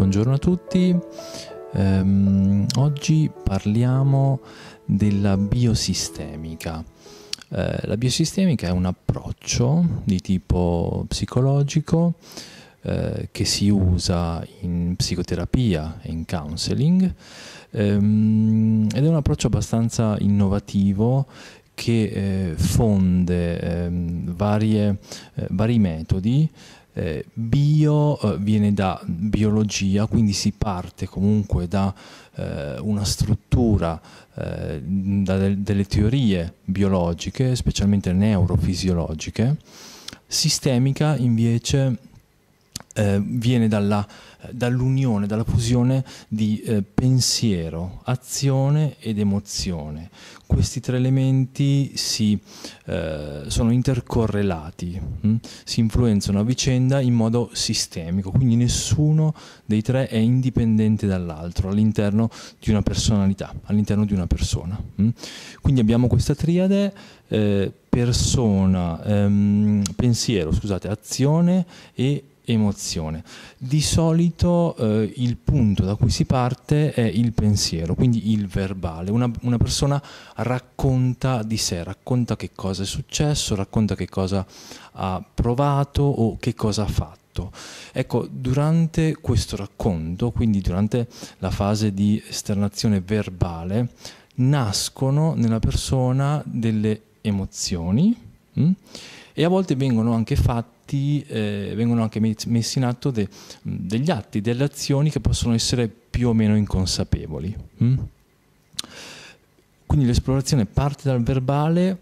Buongiorno a tutti, um, oggi parliamo della biosistemica. Uh, la biosistemica è un approccio di tipo psicologico uh, che si usa in psicoterapia e in counseling um, ed è un approccio abbastanza innovativo che eh, fonde eh, varie, eh, vari metodi eh, bio eh, viene da biologia, quindi si parte comunque da eh, una struttura, eh, da del, delle teorie biologiche, specialmente neurofisiologiche. Sistemica invece eh, viene dalla, dall'unione, dalla fusione di eh, pensiero, azione ed emozione. Questi tre elementi si, eh, sono intercorrelati, mh? Hm? si influenzano a vicenda in modo sistemico, quindi nessuno dei tre è indipendente dall'altro all'interno di una personalità, all'interno di una persona. Mh? Hm? Quindi abbiamo questa triade eh, persona, ehm, pensiero, scusate, azione e emozione. Di solito eh, il punto da cui si parte è il pensiero, quindi il verbale. Una, una, persona racconta di sé, racconta che cosa è successo, racconta che cosa ha provato o che cosa ha fatto. Ecco, durante questo racconto, quindi durante la fase di esternazione verbale, nascono nella persona delle emozioni mh? Mm? e a volte vengono anche fatte atti, eh, vengono anche messi in atto de, degli atti, delle azioni che possono essere più o meno inconsapevoli. Mm? Quindi l'esplorazione parte dal verbale,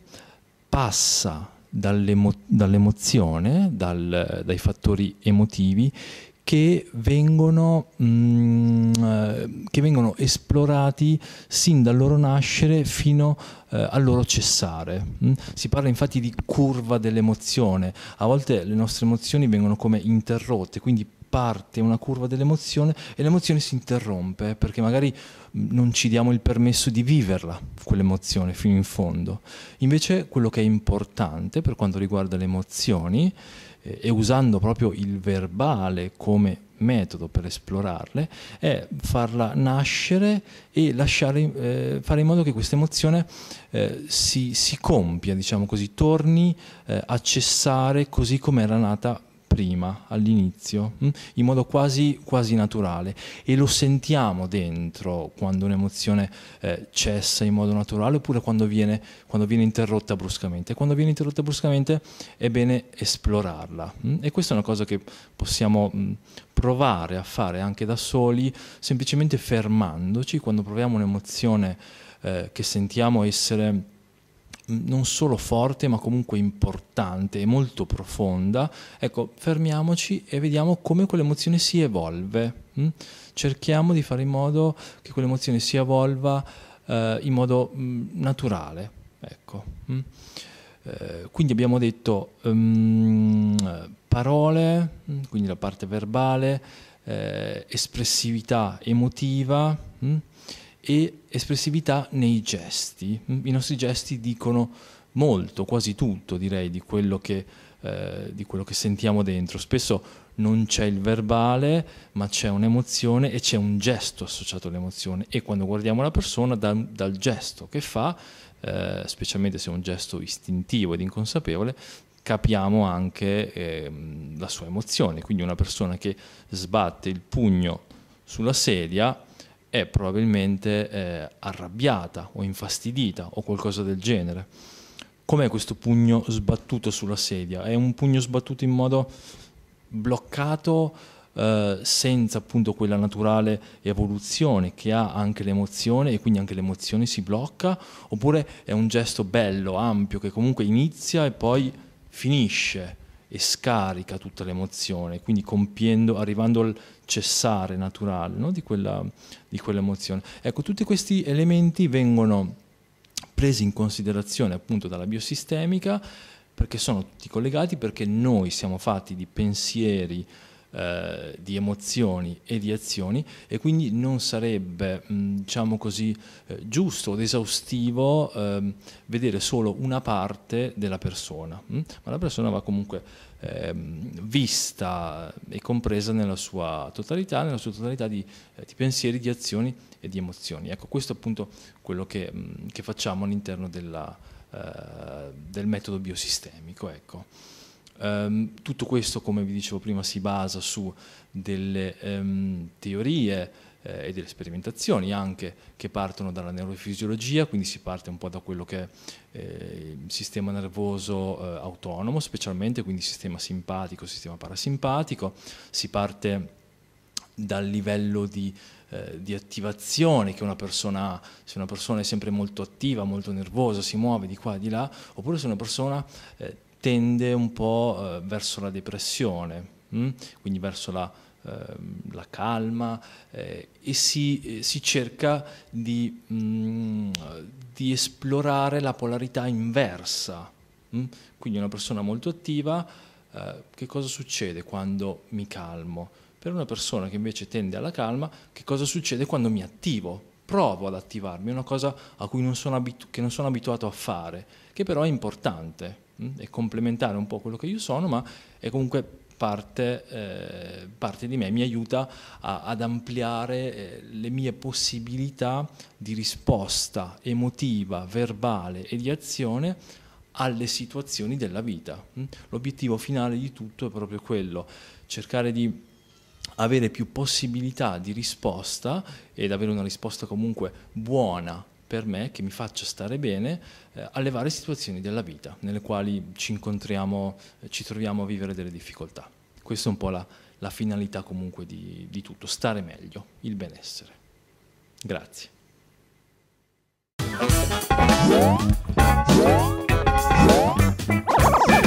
passa dall'emo- dall'emozione, dal, dai fattori emotivi che vengono, mh, mm, eh, che vengono esplorati sin dal loro nascere fino eh, al loro cessare. Mm. Si parla infatti di curva dell'emozione, a volte le nostre emozioni vengono come interrotte, quindi parte una curva dell'emozione e l'emozione si interrompe perché magari mm, non ci diamo il permesso di viverla, quell'emozione, fino in fondo. Invece quello che è importante per quanto riguarda le emozioni eh, e usando proprio il verbale come metodo per esplorarle è farla nascere e lasciare, eh, fare in modo che questa emozione eh, si, si, compia, diciamo così, torni eh, a cessare così come era nata prima, all'inizio, mm, in modo quasi, quasi, naturale e lo sentiamo dentro quando un'emozione eh, cessa in modo naturale oppure quando viene, quando viene, interrotta bruscamente. Quando viene interrotta bruscamente è bene esplorarla mm. e questa è una cosa che possiamo mm, provare a fare anche da soli, semplicemente fermandoci quando proviamo un'emozione eh, che sentiamo essere non solo forte ma comunque importante e molto profonda, ecco, fermiamoci e vediamo come quell'emozione si evolve. Hm? Cerchiamo di fare in modo che quell'emozione si evolva eh, in modo mh, naturale. Ecco. Hm? quindi abbiamo detto um, parole, quindi la parte verbale, eh, espressività emotiva. Hm? e espressività nei gesti. Mm, I nostri gesti dicono molto, quasi tutto direi, di quello che, eh, di quello che sentiamo dentro. Spesso non c'è il verbale, ma c'è un'emozione e c'è un gesto associato all'emozione. E quando guardiamo la persona, da, dal gesto che fa, eh, specialmente se è un gesto istintivo ed inconsapevole, capiamo anche eh, la sua emozione. Quindi una persona che sbatte il pugno sulla sedia è probabilmente eh, arrabbiata o infastidita o qualcosa del genere. Com'è questo pugno sbattuto sulla sedia? È un pugno sbattuto in modo bloccato eh, senza appunto quella naturale evoluzione che ha anche l'emozione e quindi anche l'emozione si blocca oppure è un gesto bello, ampio che comunque inizia e poi finisce e scarica tutta l'emozione, quindi compiendo, arrivando al cessare naturale no? di, quella, di quell'emozione. Ecco, tutti questi elementi vengono presi in considerazione appunto dalla biosistemica perché sono tutti collegati, perché noi siamo fatti di pensieri, eh, di emozioni e di azioni e quindi non sarebbe mm, diciamo così, eh, giusto ed esaustivo ehm, vedere solo una parte della persona, mm? ma la persona va comunque ehm, vista e compresa nella sua totalità, nella sua totalità di, eh, di, pensieri, di azioni e di emozioni. Ecco, questo è appunto quello che, mm, che facciamo all'interno della del metodo biosistemico. Ecco. Um, tutto questo, come vi dicevo prima, si basa su delle um, teorie eh, e delle sperimentazioni anche che partono dalla neurofisiologia, quindi si parte un po' da quello che è eh, il sistema nervoso eh, autonomo, specialmente, quindi sistema simpatico, sistema parasimpatico, si parte dal livello di, eh, di, attivazione che una persona ha, se una persona è sempre molto attiva, molto nervosa, si muove di qua e di là, oppure se una persona eh, tende un po' eh, verso la depressione, mh? Mm? quindi verso la, eh, la calma eh, e si, eh, si, cerca di, mh, mm, di, esplorare la polarità inversa. Mh? Mm? Quindi una persona molto attiva, eh, che cosa succede quando mi calmo? Per una persona che invece tende alla calma, che cosa succede quando mi attivo? Provo ad attivarmi, è una cosa a cui non sono che non sono abituato a fare, che però è importante è mm, complementare un po' quello che io sono, ma è comunque parte, eh, parte di me, mi aiuta a, ad ampliare eh, le mie possibilità di risposta emotiva, verbale e di azione alle situazioni della vita. Mm. L'obiettivo finale di tutto è proprio quello, cercare di avere più possibilità di risposta ed avere una risposta comunque buona per me, che mi faccia stare bene, eh, alle varie situazioni della vita nelle quali ci incontriamo, eh, ci troviamo a vivere delle difficoltà. Questa è un po' la, la finalità comunque di, di tutto, stare meglio, il benessere. Grazie. Yeah.